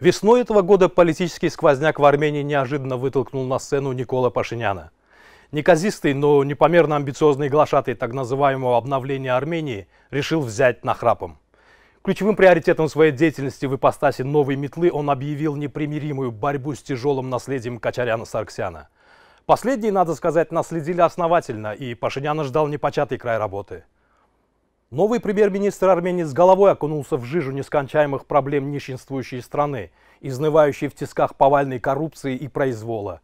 Весной этого года политический сквозняк в Армении неожиданно вытолкнул на сцену Никола Пашиняна. Неказистый, но непомерно амбициозный глашатый так называемого обновления Армении решил взять нахрапом. Ключевым приоритетом своей деятельности в Ипостасе новой метлы он объявил непримиримую борьбу с тяжелым наследием Качаряна-Сарксяна. Последний, надо сказать, наследили основательно, и Пашиняна ждал непочатый край работы – Новый премьер-министр Армении с головой окунулся в жижу нескончаемых проблем нищенствующей страны, изнывающей в тисках повальной коррупции и произвола.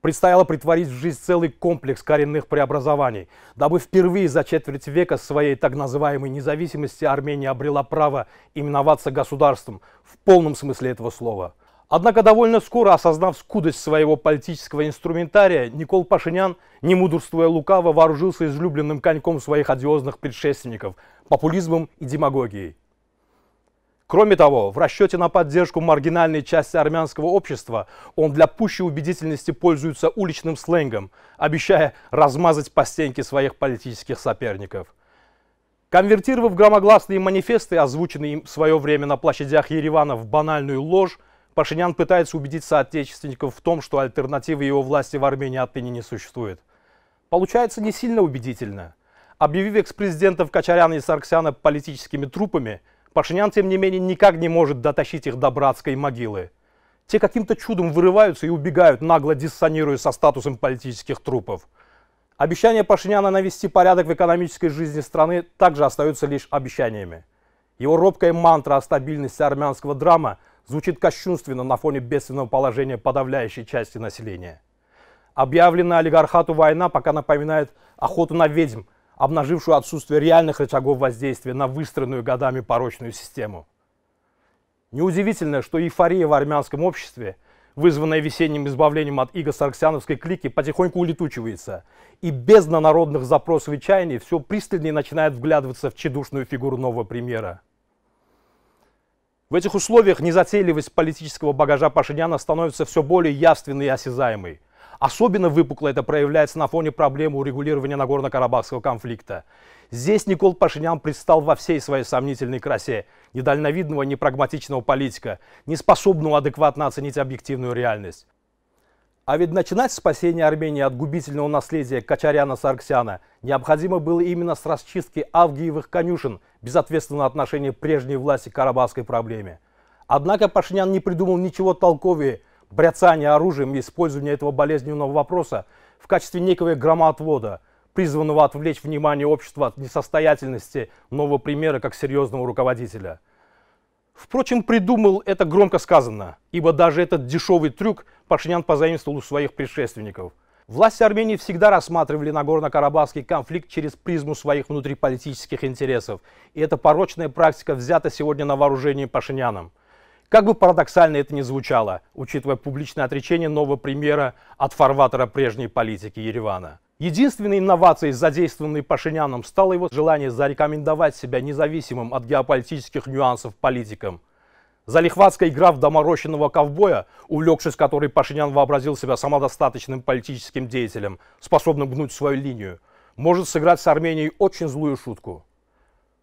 Предстояло притворить в жизнь целый комплекс коренных преобразований, дабы впервые за четверть века своей так называемой независимости Армения обрела право именоваться государством в полном смысле этого слова – Однако довольно скоро, осознав скудость своего политического инструментария, Никол Пашинян, не мудрствуя лукаво, вооружился излюбленным коньком своих одиозных предшественников – популизмом и демагогией. Кроме того, в расчете на поддержку маргинальной части армянского общества он для пущей убедительности пользуется уличным сленгом, обещая размазать по стенке своих политических соперников. Конвертировав громогласные манифесты, озвученные им в свое время на площадях Еревана в банальную ложь, Пашинян пытается убедить соотечественников в том, что альтернативы его власти в Армении отныне не существует. Получается не сильно убедительно. Объявив экс-президентов Качаряна и Сарксяна политическими трупами, Пашинян, тем не менее, никак не может дотащить их до братской могилы. Те каким-то чудом вырываются и убегают, нагло диссонируя со статусом политических трупов. Обещания Пашиняна навести порядок в экономической жизни страны также остаются лишь обещаниями. Его робкая мантра о стабильности армянского драма – звучит кощунственно на фоне бедственного положения подавляющей части населения. Объявленная олигархату война пока напоминает охоту на ведьм, обнажившую отсутствие реальных рычагов воздействия на выстроенную годами порочную систему. Неудивительно, что эйфория в армянском обществе, вызванная весенним избавлением от иго-сарксяновской клики, потихоньку улетучивается, и бездна народных запросов и чаяний все пристальнее начинает вглядываться в чедушную фигуру нового премьера – в этих условиях незатейливость политического багажа Пашиняна становится все более явственной и осязаемой. Особенно выпукло это проявляется на фоне проблемы урегулирования Нагорно-Карабахского конфликта. Здесь Никол Пашинян предстал во всей своей сомнительной красе недальновидного, непрагматичного политика, неспособного адекватно оценить объективную реальность. А ведь начинать спасение Армении от губительного наследия Качаряна-Сарксяна необходимо было именно с расчистки авгиевых конюшен, безответственного отношения прежней власти к карабахской проблеме. Однако Пашинян не придумал ничего толковее бряцания оружием и использования этого болезненного вопроса в качестве некого громоотвода, призванного отвлечь внимание общества от несостоятельности нового примера как серьезного руководителя – Впрочем, придумал это громко сказано, ибо даже этот дешевый трюк Пашинян позаимствовал у своих предшественников. Власти Армении всегда рассматривали Нагорно-Карабахский конфликт через призму своих внутриполитических интересов, и эта порочная практика взята сегодня на вооружение Пашиняном. Как бы парадоксально это ни звучало, учитывая публичное отречение нового премьера от фарватера прежней политики Еревана. Единственной инновацией, задействованной Пашиняном, стало его желание зарекомендовать себя независимым от геополитических нюансов политиком. Залихватская игра в доморощенного ковбоя, увлекшись которой Пашинян вообразил себя самодостаточным политическим деятелем, способным гнуть свою линию, может сыграть с Арменией очень злую шутку.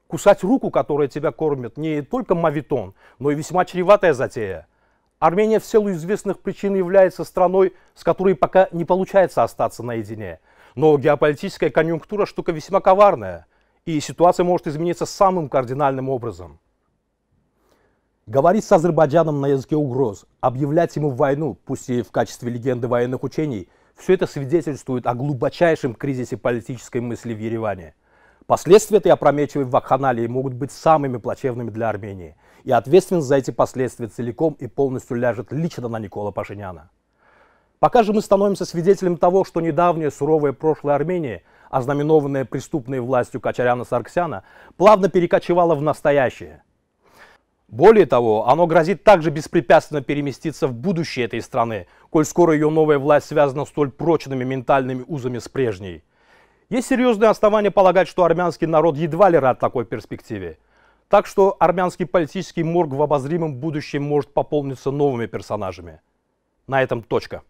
Кусать руку, которая тебя кормит, не только мавитон, но и весьма чреватая затея – Армения в силу известных причин является страной, с которой пока не получается остаться наедине. Но геополитическая конъюнктура штука весьма коварная, и ситуация может измениться самым кардинальным образом. Говорить с Азербайджаном на языке угроз, объявлять ему войну, пусть и в качестве легенды военных учений, все это свидетельствует о глубочайшем кризисе политической мысли в Ереване. Последствия этой опрометчивой вакханалии могут быть самыми плачевными для Армении, и ответственность за эти последствия целиком и полностью ляжет лично на Никола Пашиняна. Пока же мы становимся свидетелем того, что недавнее суровое прошлое Армении, ознаменованное преступной властью Качаряна-Сарксяна, плавно перекочевало в настоящее. Более того, оно грозит также беспрепятственно переместиться в будущее этой страны, коль скоро ее новая власть связана столь прочными ментальными узами с прежней. Есть серьезные основания полагать, что армянский народ едва ли рад такой перспективе. Так что армянский политический морг в обозримом будущем может пополниться новыми персонажами. На этом точка.